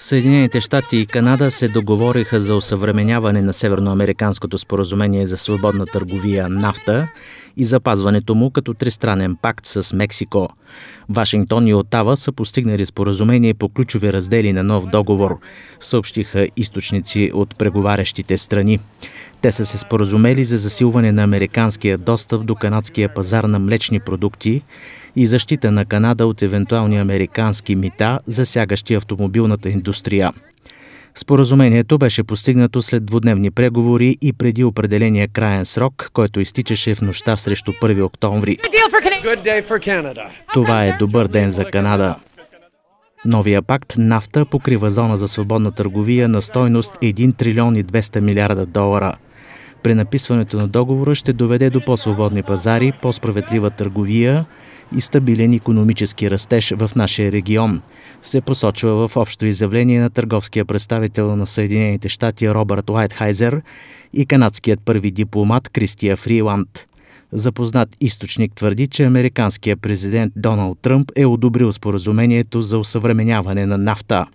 Съединените щати и Канада се договориха за осъвременяване на Северноамериканското споразумение за свободна търговия нафта и запазването му като тристранен пакт с Мексико. Вашингтон и Отава са постигнали споразумение по ключови раздели на нов договор, съобщиха източници от преговарящите страни. Те са се споразумели за засилване на американския достъп до канадския пазар на млечни продукти и защита на Канада от евентуални американски мита, засягащи автомобилната индустрия. Споразумението беше постигнато след двудневни преговори и преди определения краен срок, който изтичаше в нощта срещу 1 октомври. Това е добър ден за Канада. Новия пакт нафта покрива зона за свободна търговия на стойност 1 трилион и 200 милиарда долара – Пренаписването на договора ще доведе до по-свободни пазари, по-справедлива търговия и стабилен економически растеж в нашия регион, се посочва в общо изявление на търговския представител на Съединените щати Робърт Уайтхайзер и канадският първи дипломат Кристия Фриланд. Запознат източник твърди, че американският президент Доналд Тръмп е одобрил споразумението за усъвременяване на нафта.